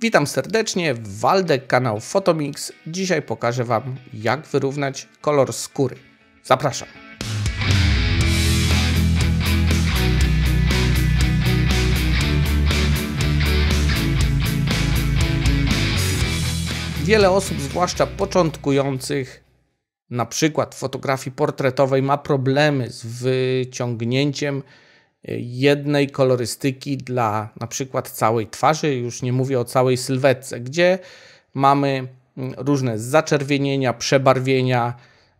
Witam serdecznie, Waldek, kanał Photomix. Dzisiaj pokażę Wam, jak wyrównać kolor skóry. Zapraszam. Wiele osób, zwłaszcza początkujących, na przykład fotografii portretowej, ma problemy z wyciągnięciem Y, jednej kolorystyki dla na przykład całej twarzy, już nie mówię o całej sylwetce, gdzie mamy mm, różne zaczerwienienia, przebarwienia,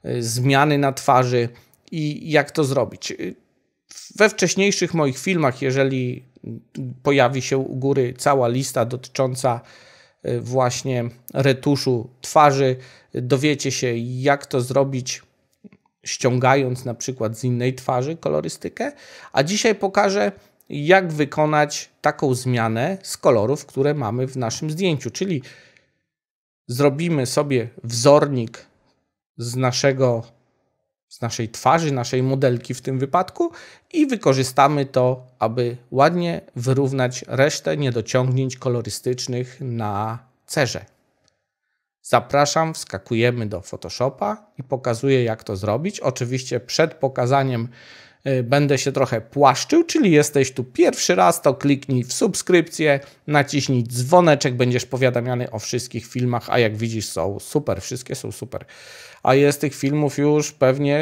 y, zmiany na twarzy i jak to zrobić. Y, we wcześniejszych moich filmach, jeżeli mm, pojawi się u góry cała lista dotycząca właśnie retuszu twarzy, dowiecie się jak to zrobić ściągając na przykład z innej twarzy kolorystykę, a dzisiaj pokażę, jak wykonać taką zmianę z kolorów, które mamy w naszym zdjęciu. Czyli zrobimy sobie wzornik z, naszego, z naszej twarzy, naszej modelki w tym wypadku i wykorzystamy to, aby ładnie wyrównać resztę niedociągnięć kolorystycznych na cerze. Zapraszam, wskakujemy do Photoshopa i pokazuję, jak to zrobić. Oczywiście przed pokazaniem y, będę się trochę płaszczył, czyli jesteś tu pierwszy raz, to kliknij w subskrypcję, naciśnij dzwoneczek, będziesz powiadamiany o wszystkich filmach, a jak widzisz są super, wszystkie są super. A jest tych filmów już pewnie,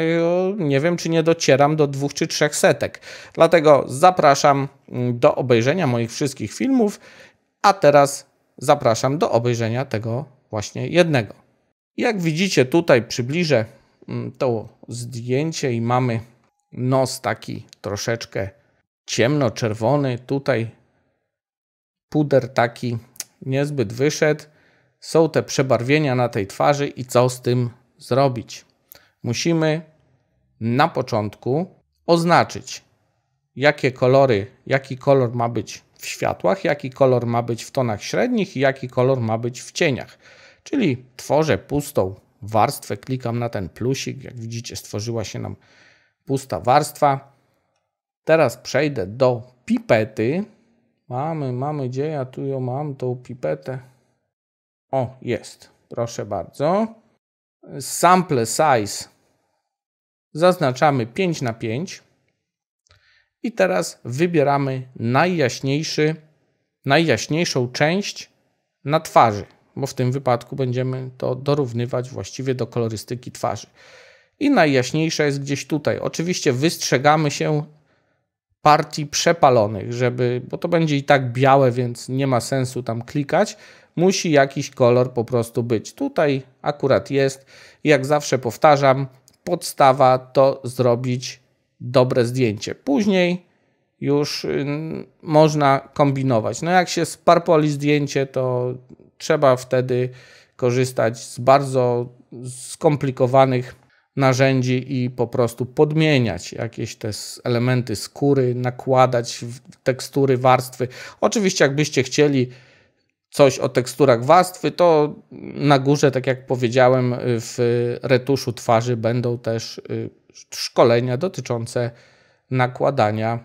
y, nie wiem czy nie docieram do dwóch czy trzech setek. Dlatego zapraszam mm, do obejrzenia moich wszystkich filmów, a teraz zapraszam do obejrzenia tego właśnie jednego. Jak widzicie tutaj, przybliżę mm, to zdjęcie i mamy nos taki troszeczkę ciemno-czerwony. Tutaj puder taki niezbyt wyszedł. Są te przebarwienia na tej twarzy i co z tym zrobić? Musimy na początku oznaczyć, jakie kolory, jaki kolor ma być w światłach, jaki kolor ma być w tonach średnich i jaki kolor ma być w cieniach. Czyli tworzę pustą warstwę, klikam na ten plusik, jak widzicie stworzyła się nam pusta warstwa. Teraz przejdę do pipety. Mamy, mamy, gdzie ja tu ją mam, tą pipetę. O, jest. Proszę bardzo. Sample size zaznaczamy 5 na 5. I teraz wybieramy najjaśniejszy, najjaśniejszą część na twarzy, bo w tym wypadku będziemy to dorównywać właściwie do kolorystyki twarzy. I najjaśniejsza jest gdzieś tutaj. Oczywiście wystrzegamy się partii przepalonych, żeby, bo to będzie i tak białe, więc nie ma sensu tam klikać. Musi jakiś kolor po prostu być. Tutaj akurat jest. Jak zawsze powtarzam, podstawa to zrobić dobre zdjęcie. Później już y, można kombinować. No jak się sparpoli zdjęcie, to trzeba wtedy korzystać z bardzo skomplikowanych narzędzi i po prostu podmieniać jakieś te elementy skóry, nakładać tekstury, warstwy. Oczywiście jakbyście chcieli coś o teksturach warstwy, to na górze, tak jak powiedziałem, w retuszu twarzy będą też y, szkolenia dotyczące nakładania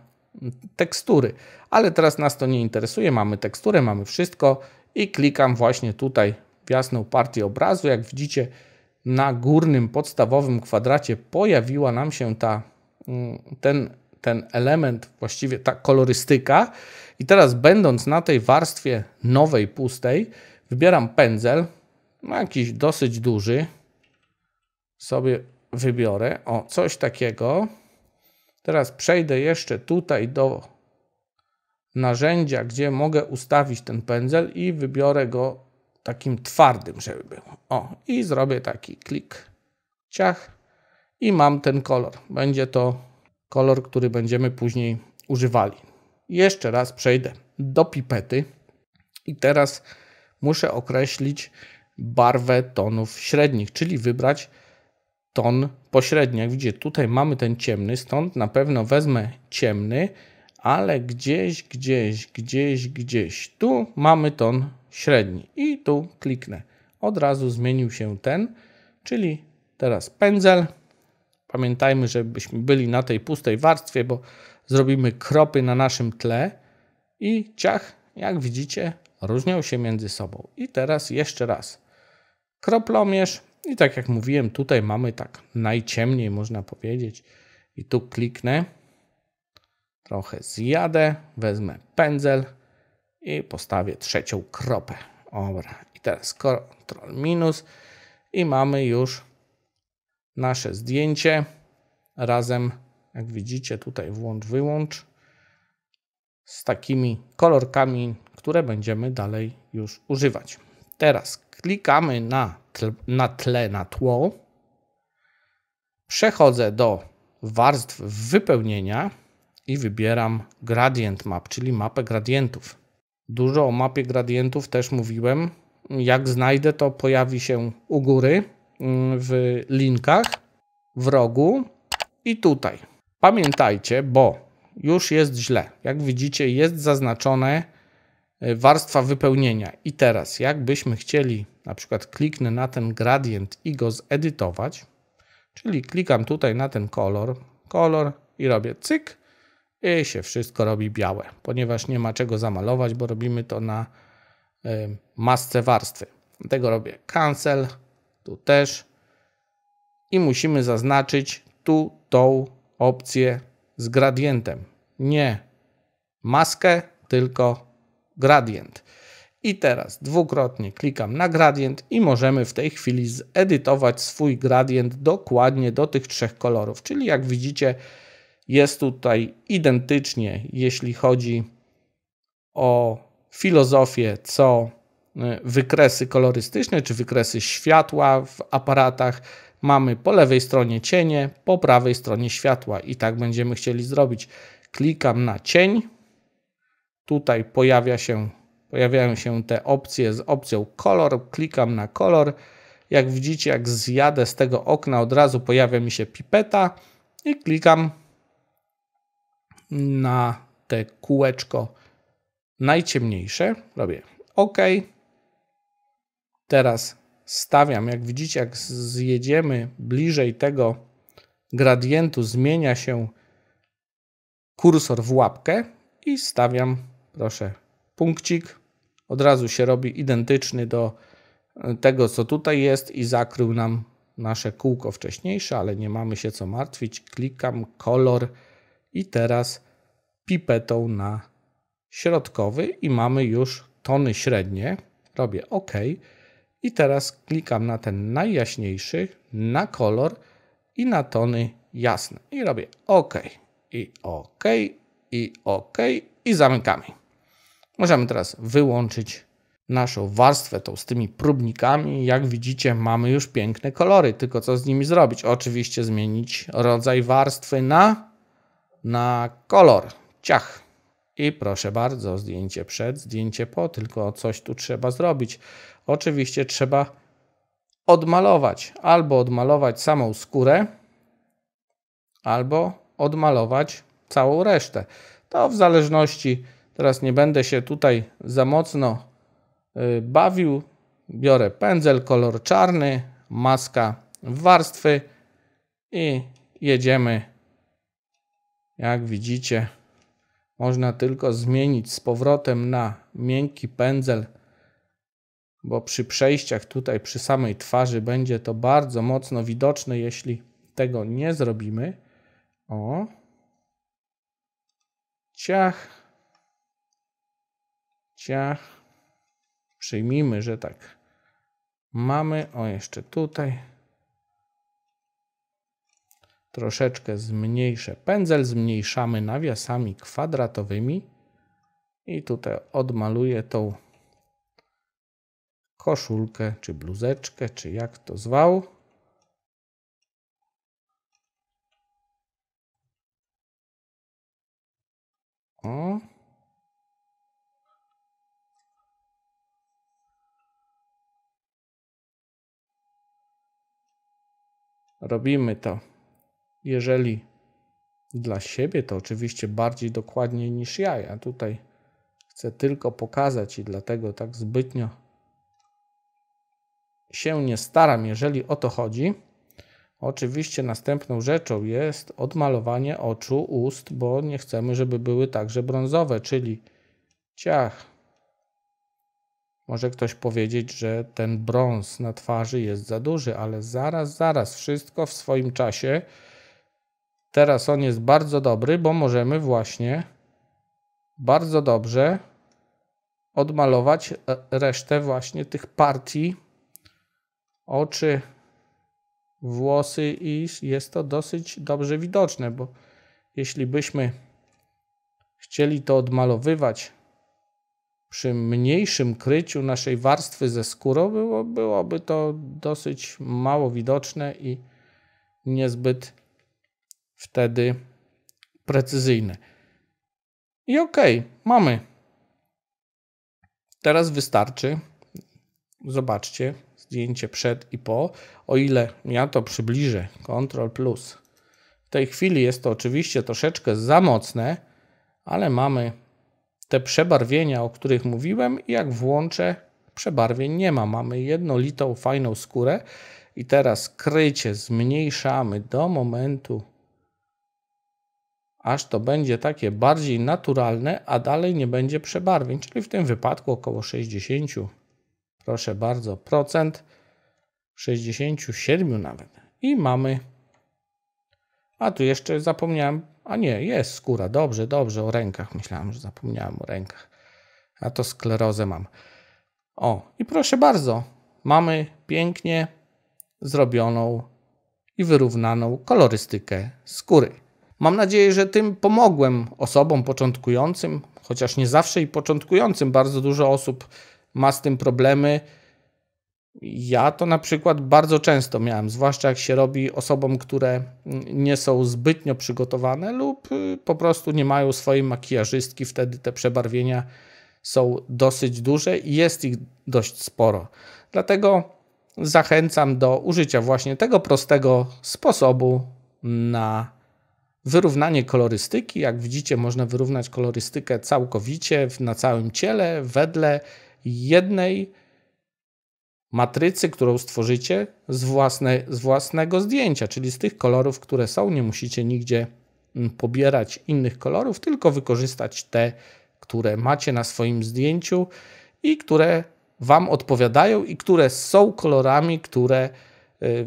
tekstury. Ale teraz nas to nie interesuje, mamy teksturę, mamy wszystko i klikam właśnie tutaj w jasną partię obrazu. Jak widzicie, na górnym podstawowym kwadracie pojawiła nam się ta, mm, ten ten element, właściwie ta kolorystyka. I teraz będąc na tej warstwie nowej, pustej, wybieram pędzel, no jakiś dosyć duży, sobie wybiorę, o coś takiego. Teraz przejdę jeszcze tutaj do narzędzia, gdzie mogę ustawić ten pędzel i wybiorę go takim twardym, żeby był. O, i zrobię taki klik, ciach i mam ten kolor. Będzie to kolor, który będziemy później używali. Jeszcze raz przejdę do pipety i teraz muszę określić barwę tonów średnich, czyli wybrać ton pośredni. Jak widzicie, tutaj mamy ten ciemny, stąd na pewno wezmę ciemny, ale gdzieś, gdzieś, gdzieś, gdzieś tu mamy ton średni i tu kliknę. Od razu zmienił się ten, czyli teraz pędzel Pamiętajmy, żebyśmy byli na tej pustej warstwie, bo zrobimy kropy na naszym tle i ciach, jak widzicie, różnią się między sobą. I teraz jeszcze raz. Kroplomierz i tak jak mówiłem, tutaj mamy tak najciemniej, można powiedzieć. I tu kliknę, trochę zjadę, wezmę pędzel i postawię trzecią kropę. Dobra, i teraz Ctrl minus i mamy już nasze zdjęcie razem, jak widzicie, tutaj włącz, wyłącz z takimi kolorkami, które będziemy dalej już używać. Teraz klikamy na, tle, na tle, na tło. Przechodzę do warstw wypełnienia i wybieram gradient map, czyli mapę gradientów. Dużo o mapie gradientów też mówiłem. Jak znajdę, to pojawi się u góry. Mm, w linkach, w rogu i tutaj. Pamiętajcie, bo już jest źle. Jak widzicie, jest zaznaczone y, warstwa wypełnienia. I teraz, jakbyśmy chcieli, na przykład kliknę na ten gradient i go zedytować, czyli klikam tutaj na ten kolor, kolor i robię cyk i się wszystko robi białe, ponieważ nie ma czego zamalować, bo robimy to na y, masce warstwy. Dlatego robię cancel, tu też i musimy zaznaczyć tu tą opcję z gradientem. Nie maskę, tylko gradient. I teraz dwukrotnie klikam na gradient i możemy w tej chwili zedytować swój gradient dokładnie do tych trzech kolorów. Czyli jak widzicie jest tutaj identycznie, jeśli chodzi o filozofię, co E, wykresy kolorystyczne czy wykresy światła w aparatach. Mamy po lewej stronie cienie, po prawej stronie światła i tak będziemy chcieli zrobić. Klikam na cień. Tutaj pojawia się, pojawiają się te opcje z opcją kolor. Klikam na kolor. Jak widzicie, jak zjadę z tego okna, od razu pojawia mi się pipeta i klikam na te kółeczko najciemniejsze. Robię OK teraz stawiam. Jak widzicie, jak zjedziemy bliżej tego gradientu, zmienia się kursor w łapkę i stawiam, proszę, punkcik. Od razu się robi identyczny do e, tego, co tutaj jest i zakrył nam nasze kółko wcześniejsze, ale nie mamy się co martwić. Klikam kolor i teraz pipetą na środkowy i mamy już tony średnie. Robię OK. I teraz klikam na ten najjaśniejszy, na kolor i na tony jasne. I robię OK, i OK, i OK, i zamykamy. Możemy teraz wyłączyć naszą warstwę tą z tymi próbnikami. Jak widzicie, mamy już piękne kolory, tylko co z nimi zrobić? Oczywiście zmienić rodzaj warstwy na, na kolor. Ciach. I proszę bardzo, zdjęcie przed, zdjęcie po, tylko coś tu trzeba zrobić oczywiście trzeba odmalować albo odmalować samą skórę, albo odmalować całą resztę. To w zależności, teraz nie będę się tutaj za mocno y, bawił. Biorę pędzel, kolor czarny, maska warstwy i jedziemy. Jak widzicie, można tylko zmienić z powrotem na miękki pędzel bo przy przejściach tutaj, przy samej twarzy będzie to bardzo mocno widoczne, jeśli tego nie zrobimy. O. Ciach. Ciach. Przyjmijmy, że tak mamy. O, jeszcze tutaj. Troszeczkę zmniejszę pędzel, zmniejszamy nawiasami kwadratowymi i tutaj odmaluję tą koszulkę, czy bluzeczkę, czy jak to zwał. O. Robimy to. Jeżeli dla siebie, to oczywiście bardziej dokładnie niż ja. Ja tutaj chcę tylko pokazać i dlatego tak zbytnio się nie staram, jeżeli o to chodzi. Oczywiście następną rzeczą jest odmalowanie oczu, ust, bo nie chcemy, żeby były także brązowe, czyli ciach. Może ktoś powiedzieć, że ten brąz na twarzy jest za duży, ale zaraz, zaraz, wszystko w swoim czasie. Teraz on jest bardzo dobry, bo możemy właśnie bardzo dobrze odmalować e, resztę właśnie tych partii oczy, włosy i jest to dosyć dobrze widoczne, bo jeśli byśmy chcieli to odmalowywać przy mniejszym kryciu naszej warstwy ze skórą, było, byłoby to dosyć mało widoczne i niezbyt wtedy precyzyjne. I ok, mamy. Teraz wystarczy. Zobaczcie, zdjęcie przed i po. O ile ja to przybliżę, Ctrl plus. W tej chwili jest to oczywiście troszeczkę za mocne, ale mamy te przebarwienia, o których mówiłem i jak włączę, przebarwień nie ma. Mamy jednolitą, fajną skórę i teraz krycie zmniejszamy do momentu, aż to będzie takie bardziej naturalne, a dalej nie będzie przebarwień, czyli w tym wypadku około 60 proszę bardzo, procent 67 nawet. I mamy. A tu jeszcze zapomniałem, a nie, jest skóra, dobrze, dobrze, o rękach myślałem, że zapomniałem o rękach. A to sklerozę mam. O, i proszę bardzo, mamy pięknie zrobioną i wyrównaną kolorystykę skóry. Mam nadzieję, że tym pomogłem osobom początkującym, chociaż nie zawsze i początkującym. Bardzo dużo osób ma z tym problemy. Ja to na przykład bardzo często miałem, zwłaszcza jak się robi osobom, które nie są zbytnio przygotowane lub y, po prostu nie mają swojej makijażystki, wtedy te przebarwienia są dosyć duże i jest ich dość sporo. Dlatego zachęcam do użycia właśnie tego prostego sposobu na wyrównanie kolorystyki. Jak widzicie, można wyrównać kolorystykę całkowicie na całym ciele, wedle jednej matrycy, którą stworzycie z, własne, z własnego zdjęcia, czyli z tych kolorów, które są. Nie musicie nigdzie mm, pobierać innych kolorów, tylko wykorzystać te, które macie na swoim zdjęciu i które Wam odpowiadają i które są kolorami, które y,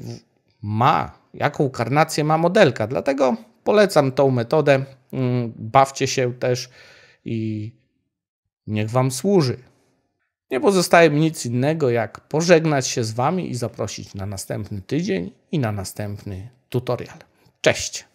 ma, jaką karnację ma modelka. Dlatego polecam tą metodę. Mm, bawcie się też i niech Wam służy. Nie pozostaje mi nic innego, jak pożegnać się z Wami i zaprosić na następny tydzień i na następny tutorial. Cześć!